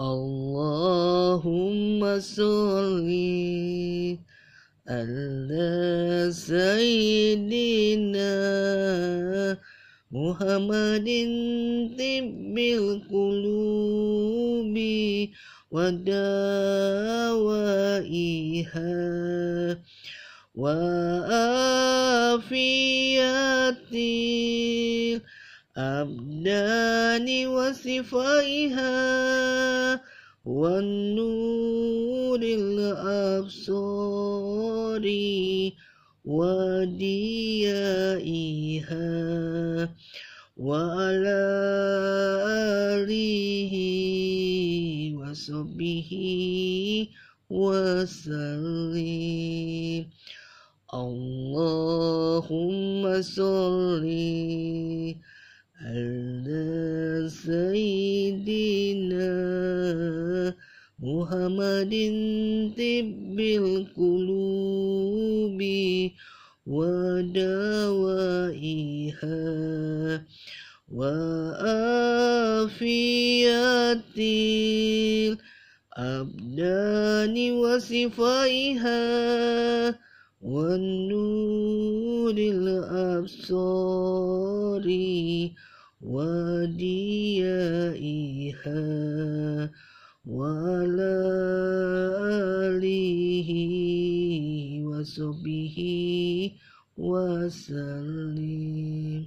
اللهم صل على سيدنا محمد طب القلوب ودوائها وآفياتها الأبدان وصفائها والنور الأبصار وديائها وعلى آله وصحبه وسلم اللهم صلِّ على سيدنا محمد طب القلوب ودوائها وآفيات الأبدان وصفائها والنور الأبصار وديائها وعلى آله وصحبه وسلم